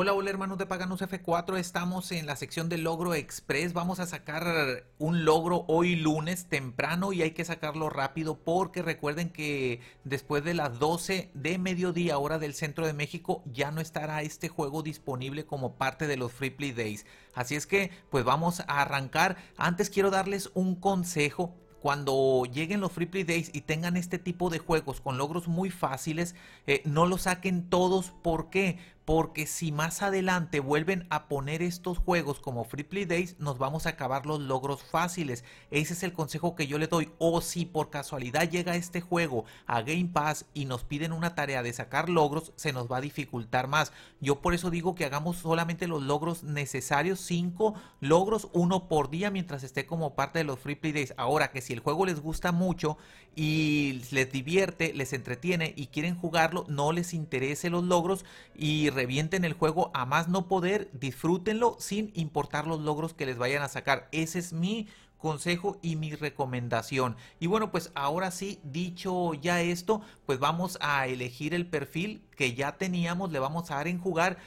Hola, hola hermanos de Paganos F4, estamos en la sección de Logro Express, vamos a sacar un logro hoy lunes temprano y hay que sacarlo rápido porque recuerden que después de las 12 de mediodía hora del centro de México ya no estará este juego disponible como parte de los Free Play Days, así es que pues vamos a arrancar, antes quiero darles un consejo cuando lleguen los Free Play Days y tengan este tipo de juegos con logros muy fáciles, eh, no los saquen todos. ¿Por qué? Porque si más adelante vuelven a poner estos juegos como Free Play Days, nos vamos a acabar los logros fáciles. Ese es el consejo que yo le doy. O si por casualidad llega este juego a Game Pass y nos piden una tarea de sacar logros, se nos va a dificultar más. Yo por eso digo que hagamos solamente los logros necesarios, 5 logros, uno por día mientras esté como parte de los Free Play Days. Ahora que si el juego les gusta mucho y les divierte, les entretiene y quieren jugarlo, no les interese los logros y revienten el juego a más no poder, disfrútenlo sin importar los logros que les vayan a sacar. Ese es mi consejo y mi recomendación. Y bueno, pues ahora sí, dicho ya esto, pues vamos a elegir el perfil que ya teníamos, le vamos a dar en jugar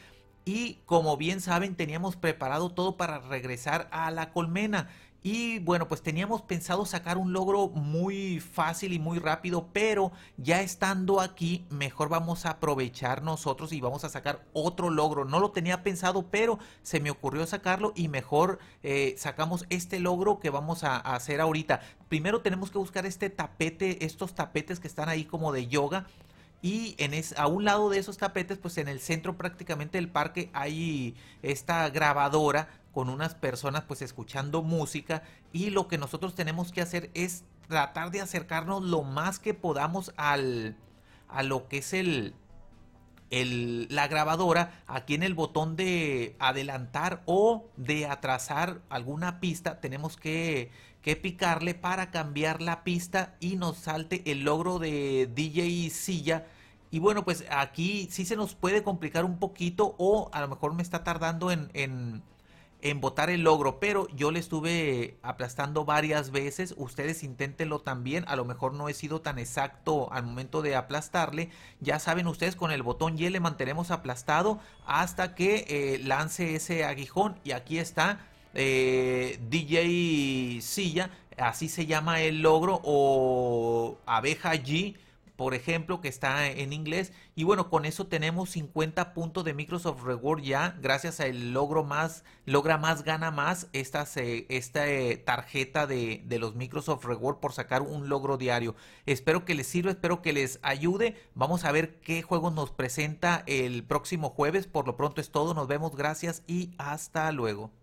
y como bien saben, teníamos preparado todo para regresar a la colmena. Y bueno, pues teníamos pensado sacar un logro muy fácil y muy rápido, pero ya estando aquí, mejor vamos a aprovechar nosotros y vamos a sacar otro logro. No lo tenía pensado, pero se me ocurrió sacarlo y mejor eh, sacamos este logro que vamos a, a hacer ahorita. Primero tenemos que buscar este tapete, estos tapetes que están ahí como de yoga y en a un lado de esos tapetes, pues en el centro prácticamente del parque hay esta grabadora con unas personas pues escuchando música y lo que nosotros tenemos que hacer es tratar de acercarnos lo más que podamos al, a lo que es el, la grabadora aquí en el botón de adelantar o de atrasar alguna pista tenemos que, picarle para cambiar la pista y nos salte el logro de DJ Silla y bueno pues aquí sí se nos puede complicar un poquito o a lo mejor me está tardando en en botar el logro, pero yo le estuve aplastando varias veces, ustedes inténtenlo también, a lo mejor no he sido tan exacto al momento de aplastarle, ya saben ustedes con el botón Y le mantenemos aplastado hasta que eh, lance ese aguijón y aquí está eh, DJ Silla, así se llama el logro o abeja G por ejemplo, que está en inglés. Y bueno, con eso tenemos 50 puntos de Microsoft Reward ya, gracias al logro más, logra más, gana más, eh, esta, esta eh, tarjeta de, de los Microsoft Reward por sacar un logro diario. Espero que les sirva, espero que les ayude. Vamos a ver qué juegos nos presenta el próximo jueves. Por lo pronto es todo, nos vemos, gracias y hasta luego.